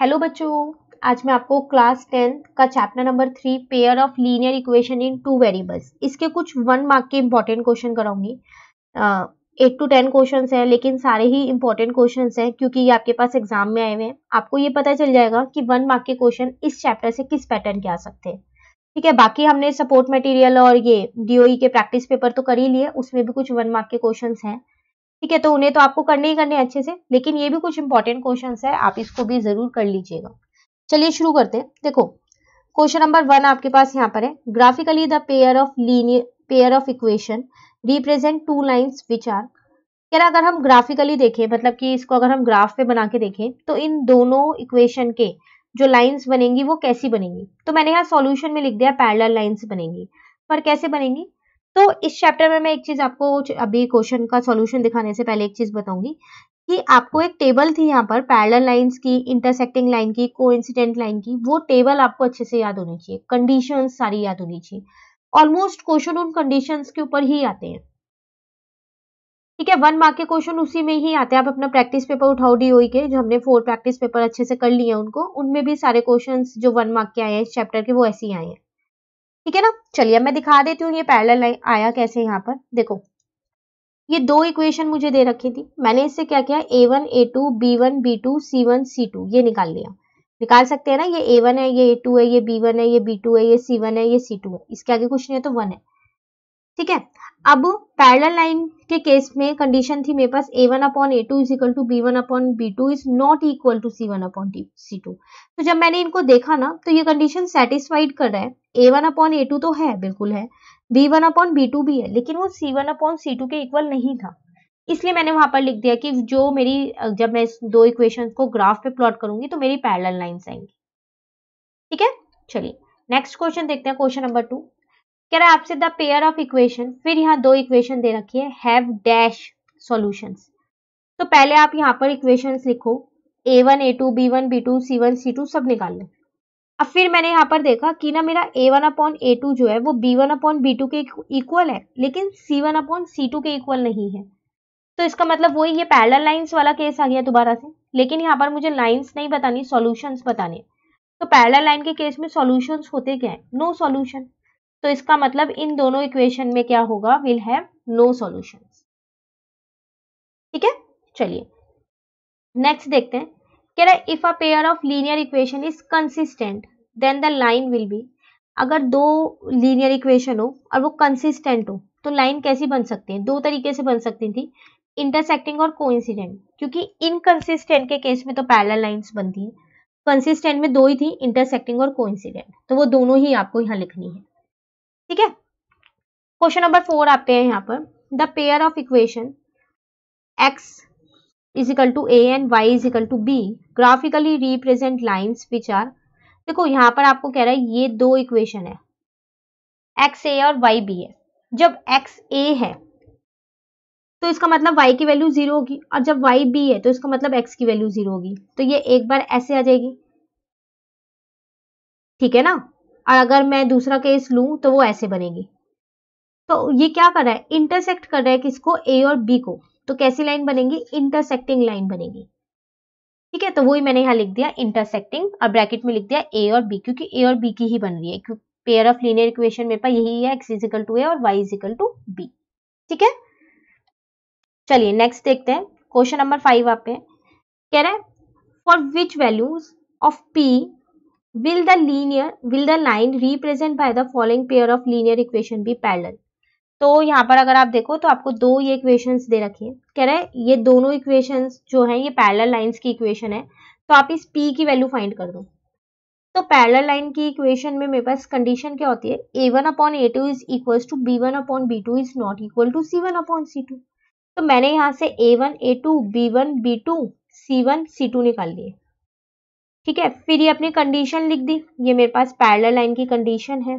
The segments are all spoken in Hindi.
हेलो बच्चों आज मैं आपको क्लास टेंथ का chapter number three pair of linear equation in two variables इसके कुछ वन मार्क के इम्पॉर्टेंट क्वेश्चन कराऊंगी एट टू टेन क्वेश्चन हैं लेकिन सारे ही इंपॉर्टेंट क्वेश्चन हैं क्योंकि ये आपके पास एग्जाम में आए हुए हैं आपको ये पता चल जाएगा कि वन मार्क के क्वेश्चन इस चैप्टर से किस पैटर्न के आ सकते हैं ठीक है बाकी हमने सपोर्ट मटेरियल और ये डी e के प्रैक्टिस पेपर तो कर ही लिए उसमें भी कुछ वन मार्क के क्वेश्चन हैं ठीक है तो उन्हें तो आपको करने ही करने अच्छे से लेकिन ये भी कुछ इंपॉर्टेंट क्वेश्चन है आप इसको भी जरूर कर लीजिएगा चलिए शुरू करते हैं देखो क्वेश्चन नंबर वन आपके पास यहाँ पर है graphically the pair of linear pair of equation represent two lines which are क्या अगर हम ग्राफिकली देखें मतलब कि इसको अगर हम ग्राफ पे बना के देखें तो इन दोनों इक्वेशन के जो लाइंस बनेंगी वो कैसी बनेंगी तो मैंने यहाँ सॉल्यूशन में लिख दिया पैरेलल लाइंस बनेंगी पर कैसे बनेंगी तो इस चैप्टर में मैं एक चीज आपको अभी क्वेश्चन का सॉल्यूशन दिखाने से पहले एक चीज बताऊंगी कि आपको एक टेबल थी यहाँ पर पैरल लाइंस की इंटरसेक्टिंग लाइन की को लाइन की वो टेबल आपको अच्छे से याद होनी चाहिए कंडीशन सारी याद होनी चाहिए ऑलमोस्ट क्वेश्चन उन कंडीशन के ऊपर ही आते हैं ठीक है वन मार्क के क्वेश्चन उसी में ही आते हैं आप अपना प्रैक्टिस पेपर उठाओ डी ओई e के जो हमने फोर प्रैक्टिस पेपर अच्छे से कर लिए उनको उनमें भी सारे क्वेश्चन जो वन मार्क के आए हैं इस चैप्टर के वो ऐसे ही आए हैं ठीक है ना चलिए मैं दिखा देती हूँ ये पैरेलल लाइन आया कैसे यहाँ पर देखो ये दो इक्वेशन मुझे दे रखी थी मैंने इससे क्या किया A one A two B one B two C one C two ये निकाल लिया निकाल सकते हैं ना ये ए वन है ये ए टू है ये बी वन है ये बी टू है ये सी वन है ये सी टू है इसके आगे कुछ नहीं है तो वन है ठीक है अब पैरल लाइन के केस में कंडीशन थी मेरे पास A one upon A two is equal to B one upon B two is not equal to C one upon C two तो जब मैंने इनको देखा ना तो ये कंडीशन सेटिस्फाइड कर रहा है ए वन अपॉन ए टू तो है बिल्कुल है B one upon B two भी है लेकिन वो सी वन अपॉन सी टू के इक्वल नहीं था इसलिए मैंने वहां पर लिख दिया कि जो मेरी जब मैं दो इक्वेशन को ग्राफ पे प्लॉट करूंगी तो मेरी पैरल लाइन आएंगी ठीक है चलिए नेक्स्ट क्वेश्चन देखते हैं क्वेश्चन नंबर टू कह रहा है आपसे द पेयर ऑफ इक्वेशन फिर यहाँ दो इक्वेशन दे रखी है हैव डैश सॉल्यूशंस तो पहले आप यहाँ पर इक्वेशंस लिखो A one A two B one B two C one C two सब निकाल लो अब फिर मैंने यहाँ पर देखा कि ना मेरा A one upon A two जो है वो B one upon B two के इक्वल है लेकिन सी वन अपॉन सी टू के इक्वल नहीं है तो इसका मतलब वही ये पैरल लाइन्स वाला केस आ गया दोबारा से लेकिन यहाँ पर मुझे लाइन्स नहीं बतानी सोल्यूशन बताने तो पैरल लाइन के केस में सोल्यूशन होते क्या है नो no सोल्यूशन तो इसका मतलब इन दोनों इक्वेशन में क्या होगा विल हैव नो सॉल्यूशन ठीक है चलिए नेक्स्ट देखते हैं कह रहा है if a pair of linear equation is consistent then the line will be अगर दो लीनियर इक्वेशन हो और वो कंसिस्टेंट हो तो लाइन कैसी बन सकती है दो तरीके से बन सकती थी इंटरसेक्टिंग और कोइंसिडेंट क्योंकि इनकंसिस्टेंट के केस में तो पैरल लाइंस बनती है कंसिस्टेंट में दो ही थी इंटरसेक्टिंग और कोइंसिडेंट तो वो दोनों ही आपको यहाँ लिखनी है ठीक है क्वेश्चन नंबर फोर आते हैं यहाँ पर the pair of equation x equal to a and y equal to b graphically represent lines which are देखो यहाँ पर आपको कह रहा है ये दो इक्वेशन है एक्स ए और वाई बी है जब एक्स ए है तो इसका मतलब y की वैल्यू जीरो होगी और जब y b है तो इसका मतलब x की वैल्यू जीरो होगी तो ये एक बार ऐसे आ जाएगी ठीक है ना और अगर मैं दूसरा केस लू तो वो ऐसे बनेगी तो ये क्या कर रहा है इंटरसेक्ट कर रहा है किसको ए और बी को तो कैसी लाइन बनेगी इंटरसेक्टिंग लाइन बनेगी ठीक है तो वही मैंने यहाँ लिख दिया इंटरसेक्टिंग और ब्रैकेट में लिख दिया ए और बी क्योंकि ए और बी की ही बन रही है पेयर ऑफ लीनियर इक्वेशन मेरे पास यही है एक्स इजिकल टू ए और वाई इजिकल टू बी ठीक है चलिए नेक्स्ट देखते हैं क्वेश्चन नंबर फाइव आप पे कह रहे हैं for which values of p will the linear will the line represent by the following pair of linear equation be parallel तो यहाँ पर अगर आप देखो तो आपको दो ये इक्वेशंस दे रखे हैं कह रहे हैं ये दोनों इक्वेशंस जो हैं ये पैरेलल लाइंस की इक्वेशन है तो आप इस पी की वैल्यू फाइंड कर दो तो पैरेलल लाइन की इक्वेशन में मेरे पास कंडीशन क्या होती है ए one upon A two is equal to B one upon B two is not equal to C one upon C two तो मैंने यहाँ से a one A two B one B two C one C two निकाल लिए ठीक है फिर ये अपनी कंडीशन लिख दी ये मेरे पास पैरल लाइन की कंडीशन है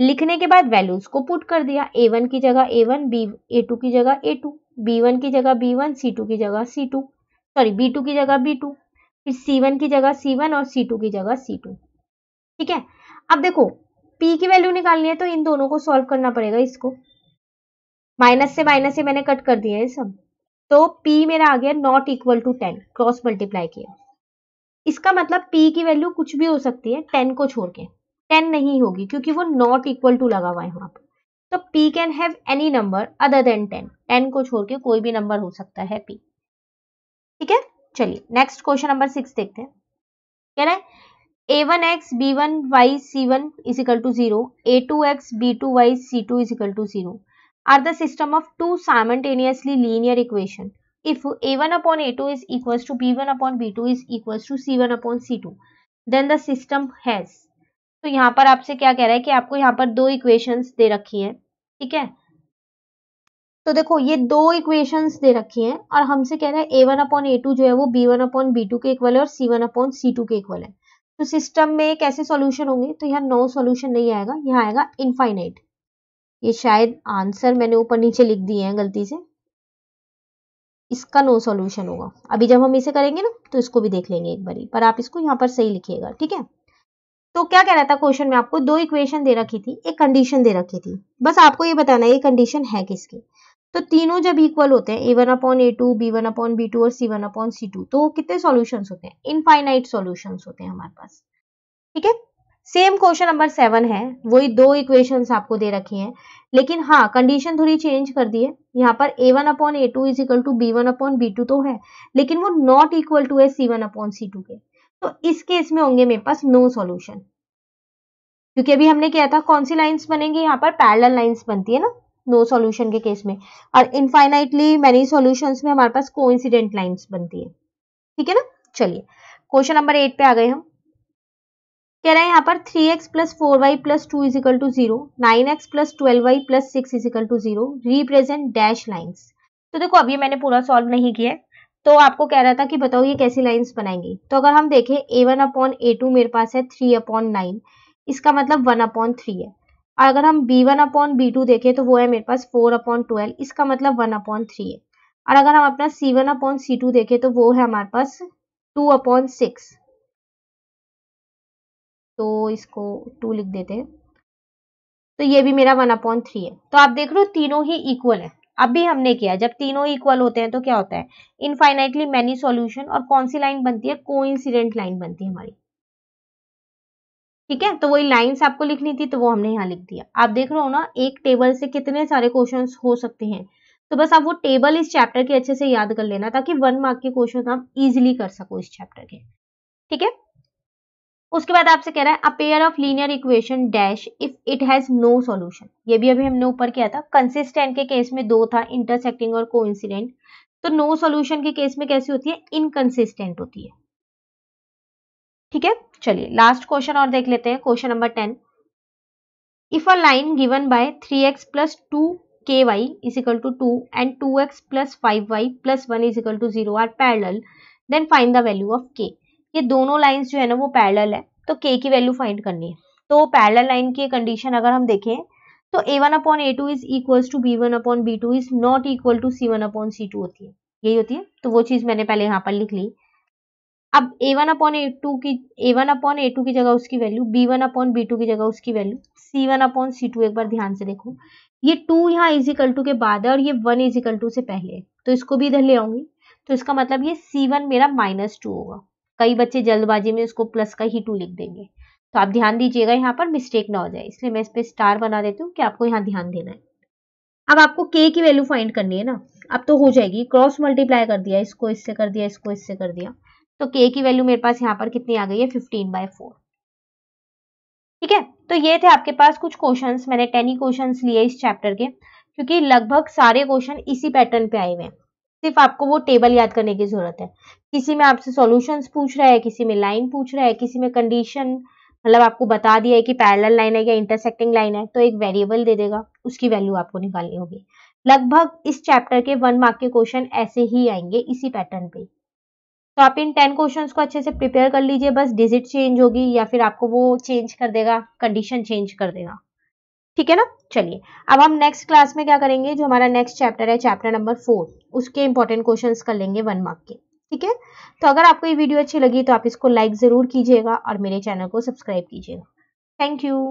लिखने के बाद वैल्यूज को पुट कर दिया ए वन की जगह a one b a two की जगह ए टू बी वन की जगह बी वन सी टू की जगह c two sorry b two की जगह बी टू फिर सी वन की जगह सी वन और सी टू की जगह सी टू ठीक है अब देखो पी की वैल्यू निकालनी है तो इन दोनों को सॉल्व करना पड़ेगा इसको माइनस से माइनस से मैंने कट कर दिया है सब तो पी मेरा आ गया not equal to ten cross multiply किया इसका मतलब पी की वैल्यू कुछ भी हो सकती है टेन को छोड़ के टेन नहीं होगी क्योंकि वो नॉट इक्वल टू लगा हुआ है वहां पर तो p can have any number other than ten ten को छोड़ के कोई भी नंबर हो सकता है पी ठीक है चलिए नेक्स्ट क्वेश्चन नंबर सिक्स देखते हैं कह रहा a one x b one y c one equal to zero a two x b two y c two equal to zero are the system of two simultaneously linear equation if a1 upon a2 is equals to b1 upon b2 is equals to c1 upon c2 then the system has तो यहाँ पर आपसे क्या कह रहा है कि आपको यहाँ पर दो इक्वेशंस दे रखी हैं ठीक है तो देखो ये दो इक्वेशंस दे रखी हैं और हमसे कह रहा है ए वन अपॉन ए टू जो है वो B one upon B two के इक्वल है और सी वन अपॉन सी टू के इक्वल है तो सिस्टम में कैसे सॉल्यूशन होंगे तो यहाँ नो सॉल्यूशन नहीं आएगा यहाँ आएगा इनफाइनाइट ये शायद आंसर मैंने ऊपर नीचे लिख दिए हैं गलती से इसका नो सॉल्यूशन होगा अभी जब हम इसे करेंगे ना तो इसको भी देख लेंगे एक बारी पर आप इसको यहाँ पर सही लिखिएगा ठीक है तो क्या कह रहा था क्वेश्चन में आपको दो इक्वेशन दे रखी थी एक कंडीशन दे रखी थी बस आपको ये बताना ये कंडीशन है किसकी तो तीनों जब इक्वल होते हैं a one upon A two B one upon B two और सी वन अपॉन सी टू तो कितने सॉल्यूशंस होते हैं इनफाइनाइट सॉल्यूशंस होते हैं हमारे पास ठीक है सेम क्वेश्चन नंबर सेवन है वही दो इक्वेशन आपको दे रखी हैं लेकिन हाँ कंडीशन थोड़ी चेंज कर दी है यहाँ पर a one upon A two is equal to B one upon B two तो है लेकिन वो नॉट इक्वल टू है सी वन अपॉन सी टू के तो इस केस में होंगे मेरे पास नो सॉल्यूशन क्योंकि अभी हमने क्या था कौन सी लाइंस बनेंगी यहाँ पर पैरल लाइंस बनती है ना नो सॉल्यूशन के केस में और इनफाइनाइटली मैनी सोल्यूशन में हमारे पास कोइंसिडेंट लाइंस बनती है ठीक है ना चलिए क्वेश्चन नंबर एट पे आ गए हम कह रहा है यहाँ पर three x plus four y plus two equal to zero nine x plus twelve y plus six equal to zero represent dash lines तो देखो अभी मैंने पूरा सॉल्व नहीं किया तो आपको कह रहा था कि बताओ ये कैसी लाइन्स बनाएंगी तो अगर हम देखें a one upon A two मेरे पास है थ्री अपॉन नाइन इसका मतलब वन अपॉन थ्री है अगर हम b one upon B two देखें तो वो है मेरे पास फोर अपॉन ट्वेल्व इसका मतलब वन अपॉन थ्री है और अगर हम अपना सी वन अपॉन सी टू देखें तो वो है हमारे पास टू अपॉन सिक्स तो इसको टू लिख देते हैं तो ये भी मेरा वन अपॉइंट थ्री है तो आप देख रहे हो तीनों ही इक्वल है अभी हमने किया जब तीनों इक्वल होते हैं तो क्या होता है इनफाइनाइटली मैनी सॉल्यूशन और कौन सी लाइन बनती है इंसिडेंट लाइन बनती है हमारी ठीक है तो वही लाइंस आपको लिखनी थी तो वो हमने यहाँ लिख दिया आप देख रहे हो ना एक टेबल से कितने सारे क्वेश्चन हो सकते हैं तो बस आप वो टेबल इस चैप्टर के अच्छे से याद कर लेना ताकि वन मार्क के क्वेश्चन आप इजिली कर सको इस चैप्टर के ठीक है उसके बाद आपसे कह रहा है a pair of linear equation dash if it has no solution ये भी अभी हमने ऊपर किया था कंसिस्टेंट के केस में दो था इंटरसेक्टिंग और कोइंसिडेंट तो नो सॉल्यूशन के केस में कैसी होती है इनकंसिस्टेंट होती है ठीक है चलिए लास्ट क्वेश्चन और देख लेते हैं question number ten if a line given by three x plus two k y is equal to two and two x plus five y plus one is equal to zero are parallel then find the value of k ये दोनों लाइन्स जो है ना वो पैरल है तो के की वैल्यू फाइंड करनी है तो पैरल लाइन की कंडीशन अगर हम देखें तो a one upon A two is equal to B one upon B two is not equal to C one upon C two होती है यही होती है तो वो चीज़ मैंने पहले यहाँ पर लिख ली अब a one upon A two की a one upon A two की जगह उसकी value b one upon B two की जगह उसकी वैल्यू सी वन अपॉन सी टू एक बार ध्यान से देखो ये टू यहाँ इजिकल टू के बाद है और ये वन इजिकल टू से पहले तो इसको भी इधर ले आऊंगी तो इसका मतलब ये सी वन मेरा माइनस टू होगा कई बच्चे जल्दबाजी में उसको प्लस का ही टू लिख देंगे तो आप ध्यान दीजिएगा यहाँ पर मिस्टेक ना हो जाए इसलिए मैं इस पर स्टार बना देती हूँ कि आपको यहाँ ध्यान देना है अब आपको के की वैल्यू फाइंड करनी है ना अब तो हो जाएगी क्रॉस मल्टीप्लाई कर दिया इसको इससे कर दिया इसको इससे कर दिया तो के की वैल्यू मेरे पास यहाँ पर कितनी आ गई है फिफ्टीन बाय फोर ठीक है तो ये थे आपके पास कुछ क्वेश्चन मैंने टेन ही क्वेश्चन लिए इस चैप्टर के क्योंकि लगभग सारे क्वेश्चन इसी पैटर्न पे आए हुए हैं सिर्फ आपको वो टेबल याद करने की जरूरत है किसी में आपसे सॉल्यूशंस पूछ रहा है किसी में लाइन पूछ रहा है किसी में कंडीशन मतलब आपको बता दिया है कि पैरेलल लाइन है या इंटरसेक्टिंग लाइन है तो एक वेरिएबल दे देगा उसकी वैल्यू आपको निकालनी होगी लगभग इस चैप्टर के वन मार्क के क्वेश्चन ऐसे ही आएंगे इसी पैटर्न पे तो आप इन टेन क्वेश्चन को अच्छे से प्रिपेयर कर लीजिए बस डिजिट चेंज होगी या फिर आपको वो चेंज कर देगा कंडीशन चेंज कर देगा ठीक है ना चलिए अब हम नेक्स्ट क्लास में क्या करेंगे जो हमारा नेक्स्ट चैप्टर है चैप्टर नंबर फोर उसके इंपॉर्टेंट क्वेश्चन कर लेंगे वन मार्क के ठीक है तो अगर आपको ये वीडियो अच्छी लगी तो आप इसको लाइक ज़रूर कीजिएगा और मेरे चैनल को सब्सक्राइब कीजिएगा थैंक यू